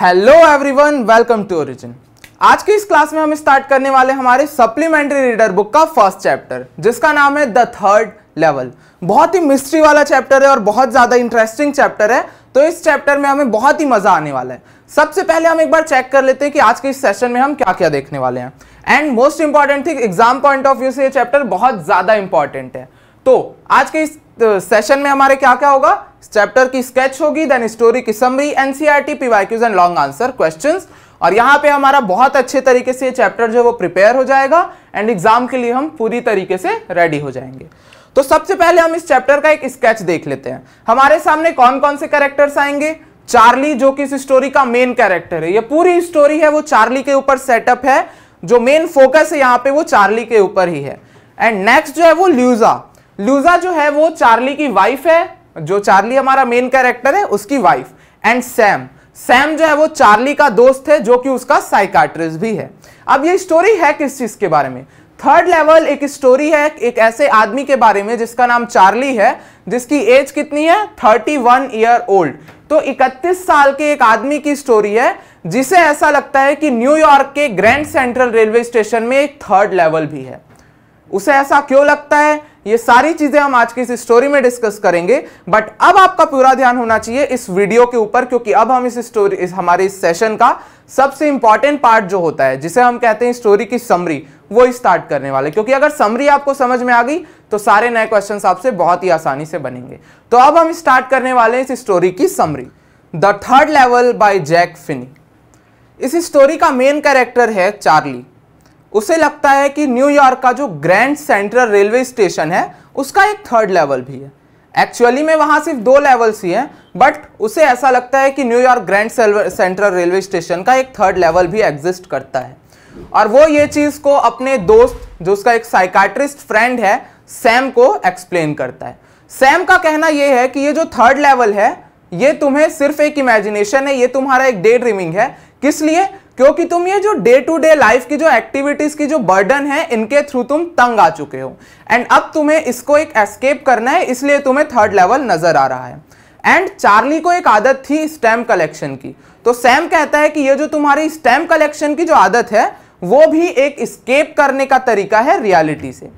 Hello everyone welcome to Origin आज की इस क्लास में हम स्टार्ट करने वाले हमारे सप्लीमेंट्री रीडर बुक का फर्स्ट चैप्टर जिसका नाम है द थर्ड लेवल बहुत ही मिस्ट्री वाला चैप्टर है और बहुत ज़्यादा इंटरेस्टिंग चैप्टर है तो इस चैप्टर में हमें बहुत ही मज़ा आने वाला है सबसे पहले हम एक बार चेक कर लेते हैं कि आज के इस सेशन में हम क्या क्या देखने वाले हैं and most important thing exam point of view से ये चैप्टर बहुत ज़्यादा इंपॉर्टेंट है तो आज के इस सेशन में हमारे क्या क्या होगा चैप्टर की स्केच होगी देन स्टोरी की summary NCERT PYQs and long answer questions और यहाँ पे हमारा बहुत अच्छे तरीके से चैप्टर जो है वो प्रिपेयर हो जाएगा एंड एग्जाम के लिए हम पूरी तरीके से रेडी हो जाएंगे तो सबसे पहले हम इस चैप्टर का एक स्केच देख लेते हैं हमारे सामने कौन कौन से कैरेक्टर्स आएंगे चार्ली जो कि इस स्टोरी का मेन कैरेक्टर है ये पूरी स्टोरी है वो चार्ली के ऊपर सेटअप है जो मेन फोकस है यहाँ पे वो चार्ली के ऊपर ही है एंड नेक्स्ट जो है वो ल्यूजा ल्यूजा जो है वो चार्ली की वाइफ है जो चार्ली हमारा मेन कैरेक्टर है उसकी वाइफ एंड सैम सैम जो है वो चार्ली का दोस्त है जो कि उसका साइकाट्रिस्ट भी है अब ये स्टोरी है किस चीज के बारे में थर्ड लेवल एक स्टोरी है एक ऐसे आदमी के बारे में जिसका नाम चार्ली है जिसकी एज कितनी है 31 वन ईयर ओल्ड तो 31 साल के एक आदमी की स्टोरी है जिसे ऐसा लगता है कि न्यूयॉर्क के ग्रैंड सेंट्रल रेलवे स्टेशन में एक थर्ड लेवल भी है उसे ऐसा क्यों लगता है ये सारी चीजें हम आज की इस स्टोरी में डिस्कस करेंगे बट अब आपका पूरा ध्यान होना चाहिए इस वीडियो के ऊपर क्योंकि अब हम इस स्टोरी इस हमारे इस सेशन का सबसे इंपॉर्टेंट पार्ट जो होता है जिसे हम कहते हैं स्टोरी की समरी वो स्टार्ट करने वाले क्योंकि अगर समरी आपको समझ में आ गई तो सारे नए क्वेश्चन आपसे बहुत ही आसानी से बनेंगे तो अब हम स्टार्ट करने वाले हैं इस स्टोरी की summary the third level by Jack Finney इस स्टोरी का मेन कैरेक्टर है चार्ली उसे लगता है कि न्यूयॉर्क का जो ग्रैंड सेंट्रल रेलवे स्टेशन है उसका एक थर्ड लेवल भी है एक्चुअली में वहां सिर्फ दो लेवल्स ही हैं बट उसे ऐसा लगता है कि New York Grand Central railway station का एक थर्ड लेवल भी एग्जिस्ट करता है और वो ये चीज़ को अपने दोस्त जो उसका एक साइकाट्रिस्ट फ्रेंड है सैम को एक्सप्लेन करता है सैम का कहना यह है कि ये जो थर्ड लेवल है ये तुम्हें सिर्फ एक इमेजिनेशन है ये तुम्हारा एक डे ड्रीमिंग है किस लिए क्योंकि तुम ये जो डे टू डे लाइफ की जो एक्टिविटीज की जो बर्डन है इनके थ्रू तुम तंग आ चुके हो एंड अब तुम्हें इसको एक एस्केप करना है इसलिए तुम्हें थर्ड लेवल नजर आ रहा है एंड चार्ली को एक आदत थी स्टैम्प कलेक्शन की तो सैम कहता है कि ये जो तुम्हारी स्टैम्प कलेक्शन की जो आदत है वो भी एक स्केप करने का तरीका है रियलिटी से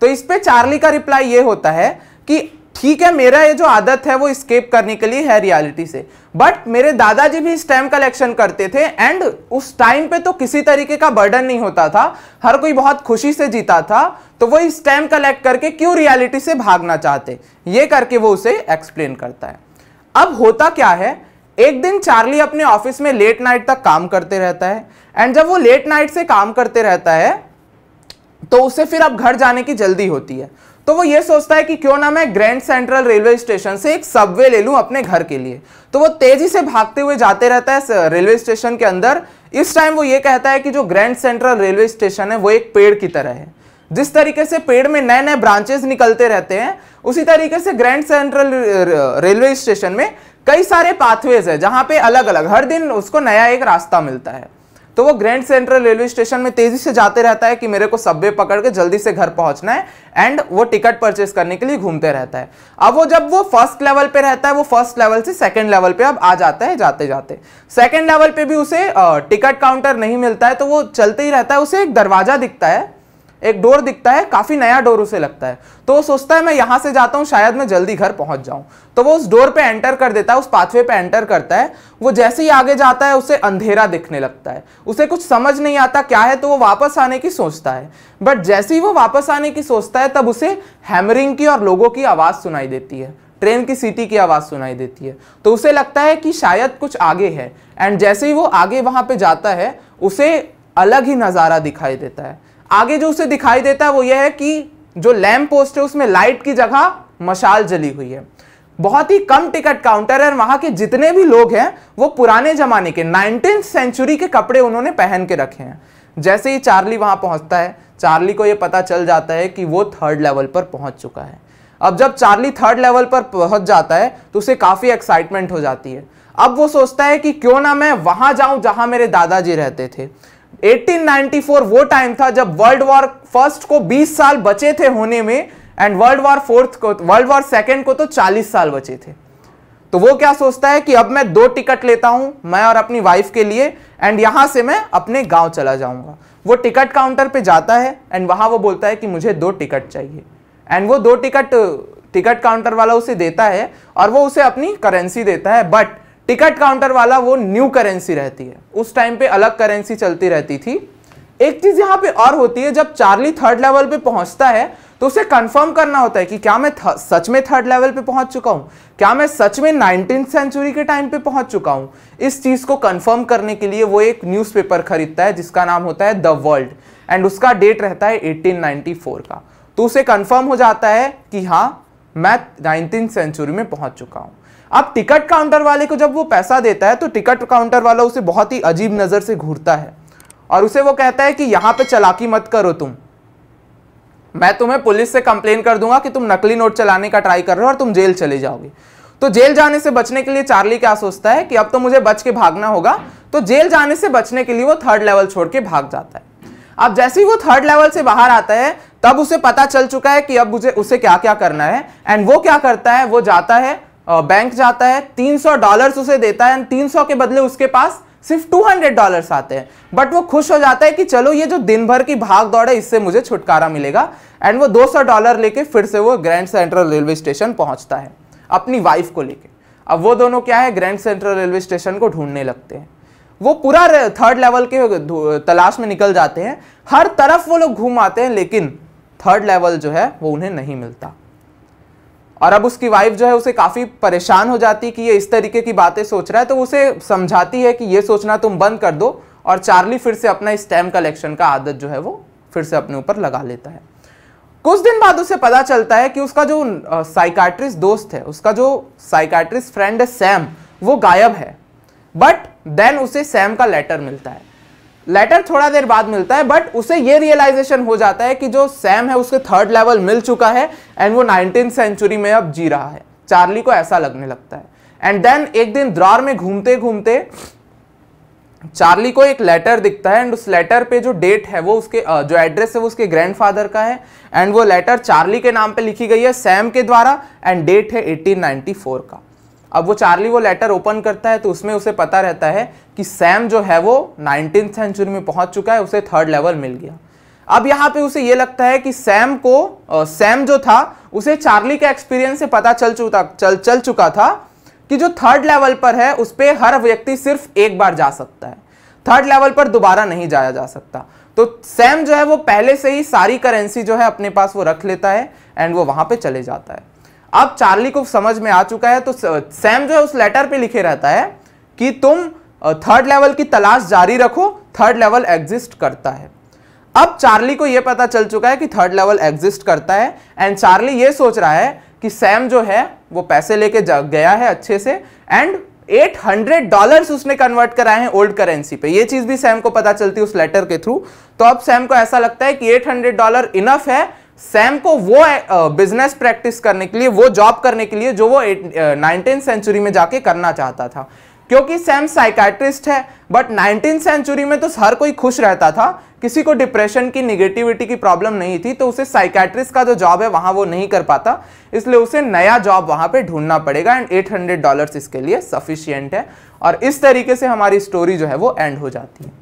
तो इस पे चार्ली का रिप्लाई ये होता है कि ठीक है मेरा ये जो आदत है वो स्केप करने के लिए है रियलिटी से बट मेरे दादाजी भी स्टैम्प कलेक्शन करते थे एंड उस टाइम पे तो किसी तरीके का बर्डन नहीं होता था हर कोई बहुत खुशी से जीता था तो वो स्टैम्प कलेक्ट करके क्यों रियलिटी से भागना चाहते ये करके वो उसे एक्सप्लेन करता है अब होता क्या है एक दिन चार्ली अपने ऑफिस में लेट नाइट तक काम करते रहता है एंड जब वो लेट नाइट से काम करते रहता है तो उसे फिर अब घर जाने की जल्दी होती है तो वो ये सोचता है कि क्यों ना मैं ग्रैंड सेंट्रल रेलवे स्टेशन से एक सबवे ले लूं अपने घर के लिए तो वो तेजी से भागते हुए जाते रहता है रेलवे स्टेशन के अंदर इस टाइम वो ये कहता है कि जो ग्रैंड सेंट्रल रेलवे स्टेशन है वो एक पेड़ की तरह है जिस तरीके से पेड़ में नए नए ब्रांचेस निकलते रहते हैं उसी तरीके से ग्रैंड सेंट्रल रेलवे स्टेशन में कई सारे पाथवेज है जहां पे अलग अलग हर दिन उसको नया एक रास्ता मिलता है तो वो ग्रैंड सेंट्रल रेलवे स्टेशन में तेजी से जाते रहता है कि मेरे को सब्वे पकड़ के जल्दी से घर पहुंचना है एंड वो टिकट परचेस करने के लिए घूमते रहता है अब वो जब वो फर्स्ट लेवल पे रहता है वो फर्स्ट लेवल से सेकंड लेवल पे अब आ जाता है जाते जाते सेकंड लेवल पे भी उसे टिकट काउंटर नहीं मिलता है तो वो चलते ही रहता है उसे एक दरवाजा दिखता है एक डोर दिखता है काफ़ी नया डोर उसे लगता है तो वो सोचता है मैं यहां से जाता हूँ शायद मैं जल्दी घर पहुंच जाऊं तो वो उस डोर पे एंटर कर देता है उस पाथवे पे एंटर करता है वो जैसे ही आगे जाता है उसे अंधेरा दिखने लगता है उसे कुछ समझ नहीं आता क्या है तो वो वापस आने की सोचता है बट जैसे ही वो वापस आने की सोचता है तब उसे हैमरिंग की और लोगों की आवाज़ सुनाई देती है ट्रेन की सीटी की आवाज़ सुनाई देती है तो उसे लगता है कि शायद कुछ आगे है एंड जैसे ही वो आगे वहां पे जाता है उसे अलग ही नज़ारा दिखाई देता है आगे जो उसे दिखाई देता है वो यह है कि जो लैम्प पोस्ट है उसमें लाइट की जगह मशाल जली हुई है बहुत ही कम टिकट काउंटर है वहां के जितने भी लोग हैं वो पुराने जमाने के नाइनटीन सेंचुरी के कपड़े उन्होंने पहन के रखे हैं जैसे ही चार्ली वहां पहुंचता है चार्ली को ये पता चल जाता है कि वो थर्ड लेवल पर पहुंच चुका है अब जब चार्ली थर्ड लेवल पर पहुंच जाता है तो उसे काफ़ी एक्साइटमेंट हो जाती है अब वो सोचता है कि क्यों ना मैं वहां जाऊं जहां मेरे दादाजी रहते थे 1894 वो टाइम था जब वर्ल्ड वॉर फर्स्ट को 20 साल बचे थे होने में एंड वर्ल्ड वॉर फोर्थ को वर्ल्ड वॉर सेकेंड को तो 40 साल बचे थे तो वो क्या सोचता है कि अब मैं दो टिकट लेता हूं मैं और अपनी वाइफ के लिए एंड यहां से मैं अपने गांव चला जाऊंगा वो टिकट काउंटर पे जाता है एंड वहां वो बोलता है कि मुझे दो टिकट चाहिए एंड वो दो टिकट टिकट काउंटर वाला उसे देता है और वो उसे अपनी करेंसी देता है बट टिकट काउंटर वाला वो न्यू करेंसी रहती है उस टाइम पे अलग करेंसी चलती रहती थी एक चीज यहाँ पे और होती है जब चार्ली थर्ड लेवल पे पहुंचता है तो उसे कंफर्म करना होता है कि क्या मैं सच में थर्ड लेवल पे पहुंच चुका हूं क्या मैं सच में नाइनटीन सेंचुरी के टाइम पे पहुंच चुका हूँ इस चीज को कंफर्म करने के लिए वो एक न्यूज़पेपर खरीदता है जिसका नाम होता है द वर्ल्ड एंड उसका डेट रहता है 1894 का तो उसे कंफर्म हो जाता है कि हाँ मैं नाइनटीन सेंचुरी में पहुंच चुका हूँ अब टिकट काउंटर वाले को जब वो पैसा देता है तो टिकट काउंटर वाला उसे बहुत ही अजीब नज़र से घूरता है और उसे वो कहता है कि यहां पे चलाकी मत करो तुम मैं तुम्हें पुलिस से कंप्लेन कर दूंगा कि तुम नकली नोट चलाने का ट्राई कर रहे हो और तुम जेल चले जाओगे तो जेल जाने से बचने के लिए चार्ली क्या सोचता है कि अब तो मुझे बच के भागना होगा तो जेल जाने से बचने के लिए वो थर्ड लेवल छोड़ के भाग जाता है अब जैसे ही वो थर्ड लेवल से बाहर आता है तब उसे पता चल चुका है कि अब मुझे उसे क्या क्या करना है एंड वो क्या करता है वो जाता है बैंक जाता है 300 डॉलर उसे देता है एंड 300 के बदले उसके पास सिर्फ 200 डॉलर आते हैं बट वो खुश हो जाता है कि चलो ये जो दिन भर की भाग दौड़ है इससे मुझे छुटकारा मिलेगा एंड वो 200 डॉलर लेके फिर से वो ग्रैंड सेंट्रल रेलवे स्टेशन पहुंचता है अपनी वाइफ को लेके अब वो दोनों क्या है ग्रैंड सेंट्रल रेलवे स्टेशन को ढूंढने लगते हैं वो पूरा थर्ड लेवल के तलाश में निकल जाते हैं हर तरफ वो लोग घूम आते हैं लेकिन थर्ड लेवल जो है वो उन्हें नहीं मिलता और अब उसकी वाइफ जो है उसे काफ़ी परेशान हो जाती कि ये इस तरीके की बातें सोच रहा है तो उसे समझाती है कि ये सोचना तुम बंद कर दो और चार्ली फिर से अपना स्टैम्प कलेक्शन का आदत जो है वो फिर से अपने ऊपर लगा लेता है कुछ दिन बाद उसे पता चलता है कि उसका जो साइकाट्रिस्ट दोस्त है उसका जो साइकाट्रिस्ट फ्रेंड है सैम वो गायब है बट देन उसे सैम का लेटर मिलता है लेटर थोड़ा देर बाद मिलता है बट उसे ये रियलाइजेशन हो जाता है कि जो सैम है उसके थर्ड लेवल मिल चुका है एंड वो नाइनटीन सेंचुरी में अब जी रहा है चार्ली को ऐसा लगने लगता है एंड देन एक दिन द्रार में घूमते घूमते चार्ली को एक लेटर दिखता है एंड उस लेटर पे जो डेट है वो उसके जो एड्रेस है वो उसके ग्रैंडफादर का है एंड वो लेटर चार्ली के नाम पे लिखी गई है सैम के द्वारा एंड डेट है 1894 का अब वो चार्ली वो लेटर ओपन करता है तो उसमें उसे पता रहता है कि सैम जो है वो नाइनटीन सेंचुरी में पहुंच चुका है उसे थर्ड लेवल मिल गया अब यहाँ पे उसे ये लगता है कि सैम को आ, सैम जो था उसे चार्ली के एक्सपीरियंस से पता चल चुका चल चल चुका था कि जो थर्ड लेवल पर है उस पर हर व्यक्ति सिर्फ एक बार जा सकता है थर्ड लेवल पर दोबारा नहीं जाया जा सकता तो सैम जो है वो पहले से ही सारी करेंसी जो है अपने पास वो रख लेता है एंड वो वहाँ पर चले जाता है अब चार्ली को समझ में आ चुका है तो सैम जो है उस लेटर पे लिखे रहता है कि तुम थर्ड लेवल की तलाश जारी रखो थर्ड लेवल एग्जिस्ट करता है अब चार्ली को यह पता चल चुका है कि थर्ड लेवल एग्जिस्ट करता है एंड चार्ली ये सोच रहा है कि सैम जो है वो पैसे लेके गया है अच्छे से एंड 800 डॉलर्स उसने कन्वर्ट कराए हैं ओल्ड करेंसी पे ये चीज भी सैम को पता चलती है उस लेटर के थ्रू तो अब सैम को ऐसा लगता है कि 800 डॉलर इनफ है सैम को वो बिजनेस प्रैक्टिस करने के लिए वो जॉब करने के लिए जो वो नाइनटीन सेंचुरी में जाके करना चाहता था क्योंकि सैम साइकाट्रिस्ट है बट नाइनटीन सेंचुरी में तो हर कोई खुश रहता था किसी को डिप्रेशन की निगेटिविटी की प्रॉब्लम नहीं थी तो उसे साइकेट्रिस्ट का जो जॉब है वहाँ वो नहीं कर पाता इसलिए उसे नया जॉब वहाँ पे ढूंढना पड़ेगा एंड एट हंड्रेड डॉलर्स इसके लिए सफिशियंट है और इस तरीके से हमारी स्टोरी जो है वो एंड हो जाती है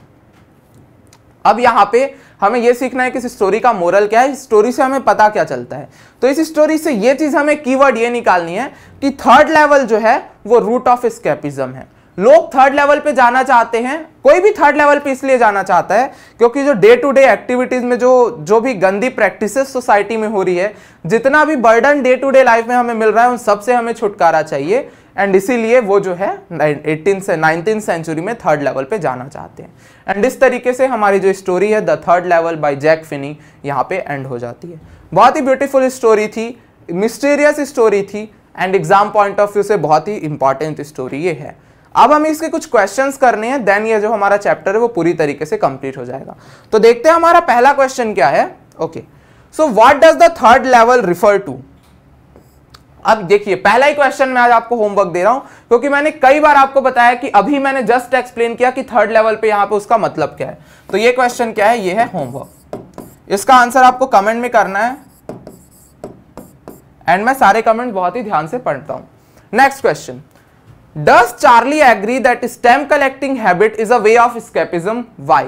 अब यहाँ पे हमें यह सीखना है कि इस स्टोरी का मोरल क्या है इस स्टोरी से हमें पता क्या चलता है तो इस स्टोरी से यह चीज़ हमें कीवर्ड ये निकालनी है कि थर्ड लेवल जो है वो रूट ऑफ स्केपिज्म है लोग थर्ड लेवल पे जाना चाहते हैं कोई भी थर्ड लेवल पे इसलिए जाना चाहता है क्योंकि जो डे टू डे एक्टिविटीज़ में जो जो भी गंदी प्रैक्टिस सोसाइटी में हो रही है जितना भी burden day to day life में हमें मिल रहा है उन सबसे हमें छुटकारा चाहिए एंड इसीलिए वो जो है एटीन से नाइनटीन सेंचुरी में थर्ड लेवल पे जाना चाहते हैं एंड इस तरीके से हमारी जो स्टोरी है the third level by Jack Finney यहाँ पे एंड हो जाती है बहुत ही ब्यूटीफुल स्टोरी थी मिस्टीरियस स्टोरी थी and exam point of view से बहुत ही इंपॉर्टेंट स्टोरी ये है अब हमें इसके कुछ क्वेश्चन करने हैं देन ये जो हमारा चैप्टर है वो पूरी तरीके से कंप्लीट हो जाएगा तो देखते हैं हमारा पहला क्वेश्चन क्या है okay so what does the third level refer to अब देखिए पहला ही क्वेश्चन मैं आज आपको होमवर्क दे रहा हूं क्योंकि मैंने कई बार आपको बताया कि अभी मैंने जस्ट एक्सप्लेन किया कि थर्ड लेवल पे यहां पे उसका मतलब क्या है तो ये क्वेश्चन क्या है ये है होमवर्क इसका आंसर आपको कमेंट में करना है एंड मैं सारे कमेंट बहुत ही ध्यान से पढ़ता हूं next question does Charlie agree that stamp collecting habit is a way of escapism why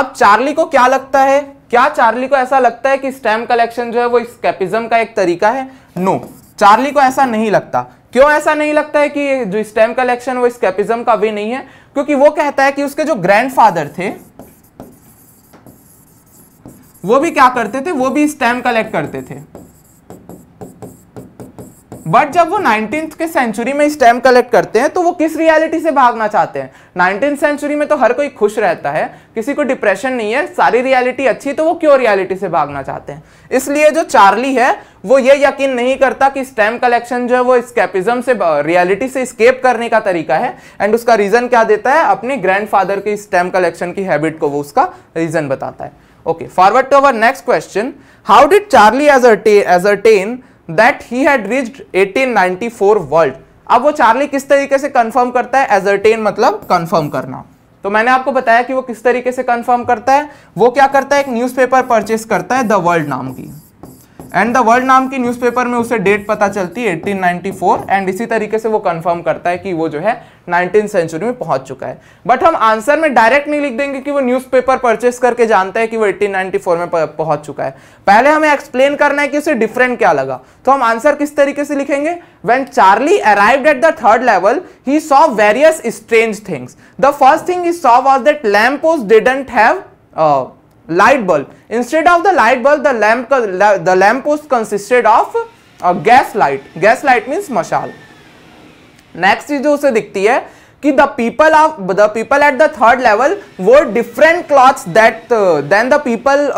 अब चार्ली को क्या लगता है क्या चार्ली को ऐसा लगता है कि स्टेम कलेक्शन जो है वो स्केपिज्म का एक तरीका है नो no. चार्ली को ऐसा नहीं लगता क्यों ऐसा नहीं लगता है कि जो स्टेम कलेक्शन वो स्केपिज्म का वे नहीं है क्योंकि वो कहता है कि उसके जो ग्रैंडफादर थे वो भी क्या करते थे वो भी स्टेम कलेक्ट करते थे बट जब वो नाइनटीन के सेंचुरी में स्टैम्प कलेक्ट करते हैं तो वो किस रियलिटी से भागना चाहते हैं नाइनटीन सेंचुरी में तो हर कोई खुश रहता है किसी को डिप्रेशन नहीं है सारी रियलिटी अच्छी तो वो क्यों रियलिटी से भागना चाहते हैं इसलिए जो चार्ली है वो ये यकीन नहीं करता कि स्टैम्प कलेक्शन जो है वो स्केपिज्म से रियलिटी से स्केप करने का तरीका है एंड उसका रीज़न क्या देता है अपने ग्रैंडफादर की स्टैम्प कलेक्शन की हैबिट को वो उसका रीज़न बताता है okay forward to our next question how did Charlie ascertain that he had reached 1894 world अब वो चार्ली किस तरीके से कंफर्म करता है एजरटेन मतलब कंफर्म करना तो मैंने आपको बताया कि वो किस तरीके से कंफर्म करता है वो क्या करता है एक न्यूज़पेपर परचेस करता है द वर्ल्ड नाम की एंड द वर्ल्ड नाम की न्यूज़पेपर में उसे डेट पता चलती है 1894 एंड इसी तरीके से वो कंफर्म करता है कि वो जो है नाइनटीन सेंचुरी में पहुंच चुका है बट हम आंसर में डायरेक्ट नहीं लिख देंगे कि वो न्यूज़पेपर परचेस करके जानते हैं कि वो 1894 में पहुंच चुका है पहले हमें एक्सप्लेन करना है कि उसे डिफरेंट क्या लगा तो हम आंसर किस तरीके से लिखेंगे when Charlie arrive at the third level he saw various strange things the first thing he saw was that lampposts didn't have light bulb instead of the light bulb the lamp the lamp post consisted of a uh, gas light gas light means next चीज जो उसे दिखती है कि the people of the people at the third level वो different cloth that then the people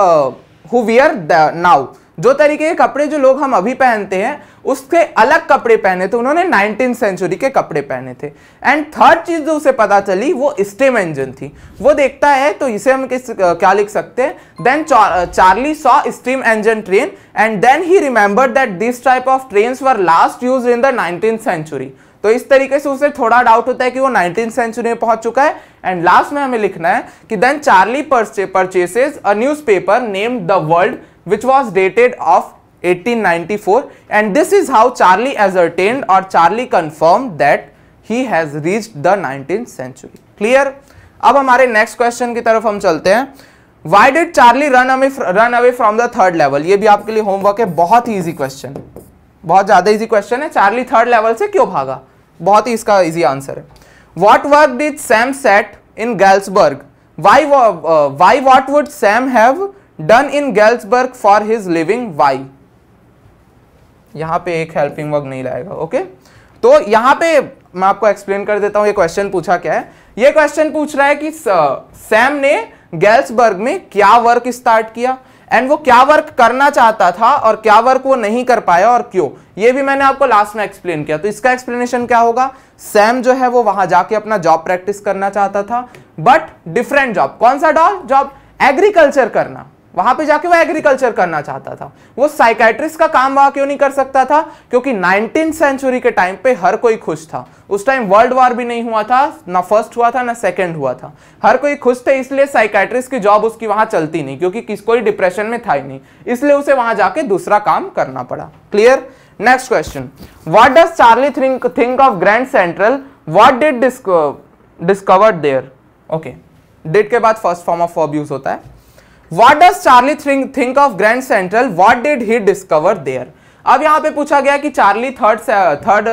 who wear now जो तरीके के कपड़े जो लोग हम अभी पहनते हैं उसके अलग कपड़े पहने थे उन्होंने नाइनटीन सेंचुरी के कपड़े पहने थे एंड थर्ड चीज जो उसे पता चली वो स्टेम इंजन थी वो देखता है तो इसे हम किस क्या लिख सकते हैं then Charlie saw steam engine train and then he remember that this type of train were last use in the nineteen century तो इस तरीके से उसे थोड़ा डाउट होता है कि वो नाइनटीन सेंचुरी में पहुंच चुका है एंड लास्ट में हमें लिखना है कि then Charlie purchases a newspaper name the world which was dated of 1894 and this is how Charlie ascertained or Charlie confirmed that he has reached the 19th century. Clear? अब हमारे next question की तरफ हम चलते हैं Why did Charlie run away run away from the third level? ये भी आपके लिए homework है बहुत ही easy question बहुत ज़्यादा easy question है Charlie third level से क्यों भागा बहुत ही इसका इजी आंसर है what work does Sam set in Galesburg why why what would Sam have done in Galesburg for his living why यहां पे एक हेल्पिंग वर्क नहीं लाएगा ओके तो यहां पे मैं आपको एक्सप्लेन कर देता हूं ये क्वेश्चन पूछा क्या है ये क्वेश्चन पूछ रहा है कि सैम uh, ने गैल्सबर्ग में क्या वर्क स्टार्ट किया एंड वो क्या वर्क करना चाहता था और क्या वर्क वो नहीं कर पाया और क्यों ये भी मैंने आपको लास्ट में एक्सप्लेन किया तो इसका एक्सप्लेनेशन क्या होगा सैम जो है वो वहां जाके अपना जॉब प्रैक्टिस करना चाहता था बट डिफरेंट जॉब कौन सा डॉल जॉब एग्रीकल्चर करना वहां पे जाके वो एग्रीकल्चर करना चाहता था वो साइकेट्रिस्ट का काम वहां क्यों नहीं कर सकता था क्योंकि नाइनटीन सेंचुरी के टाइम पे हर कोई खुश था उस टाइम वर्ल्ड वॉर भी नहीं हुआ था ना फर्स्ट हुआ था ना सेकंड हुआ था हर कोई खुश थे इसलिए साइकेट्रिस्ट की जॉब उसकी वहां चलती नहीं क्योंकि किस कोई डिप्रेशन में था ही नहीं इसलिए उसे वहां जाके दूसरा काम करना पड़ा clear next question what does Charlie think of Grand Central what did discovered there okay date के बाद first form of verb use होता है what does Charlie think of Grand Central what did he discover there अब यहाँ पे पूछा गया कि चार्ली थर्ड थर्ड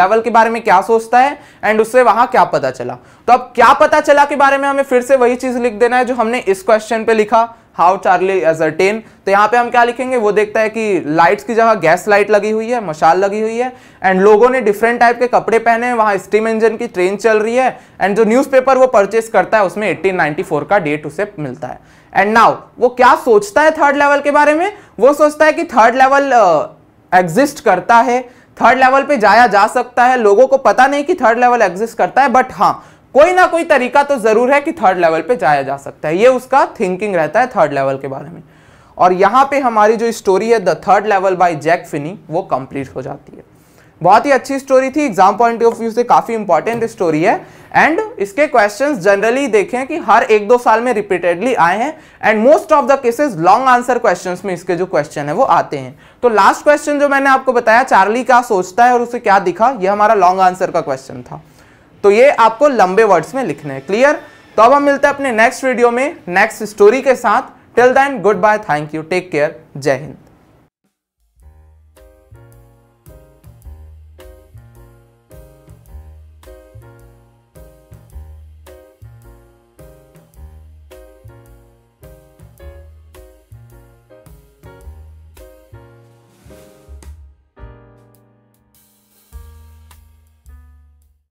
लेवल के बारे में क्या सोचता है एंड उससे वहां क्या पता चला तो अब क्या पता चला के बारे में हमें फिर से वही चीज लिख देना है जो हमने इस क्वेश्चन पे लिखा हाउ चार्ली एजरटेन तो यहाँ पे हम क्या लिखेंगे वो देखता है कि लाइट्स की जगह गैस लाइट लगी हुई है मशाल लगी हुई है एंड लोगों ने डिफरेंट टाइप के कपड़े पहने हैं वहाँ स्टीम इंजन की ट्रेन चल रही है एंड जो न्यूज़पेपर वो परचेस करता है उसमें 1894 का डेट उसे मिलता है एंड नाउ वो क्या सोचता है थर्ड लेवल के बारे में वो सोचता है कि थर्ड लेवल एग्जिस्ट करता है थर्ड लेवल पे जाया जा सकता है लोगों को पता नहीं कि थर्ड लेवल एग्जिस्ट करता है बट हाँ कोई ना कोई तरीका तो ज़रूर है कि थर्ड लेवल पे जाया जा सकता है ये उसका थिंकिंग रहता है थर्ड लेवल के बारे में और यहाँ पे हमारी जो स्टोरी है the third level by Jack Finney वो कंप्लीट हो जाती है बहुत ही अच्छी स्टोरी थी एग्जाम पॉइंट ऑफ व्यू से काफ़ी इंपॉर्टेंट स्टोरी है एंड इसके क्वेश्चंस जनरली देखें कि हर एक दो साल में रिपीटेडली आए हैं and most of the cases long answer questions में इसके जो क्वेश्चन है वो आते हैं तो लास्ट क्वेश्चन जो मैंने आपको बताया चार्ली क्या सोचता है और उसे क्या दिखा यह हमारा लॉन्ग आंसर का क्वेश्चन था तो ये आपको लंबे वर्ड्स में लिखने हैं क्लियर तो अब हम मिलते हैं अपने नेक्स्ट वीडियो में नेक्स्ट स्टोरी के साथ till then good bye thank you take care जय हिंद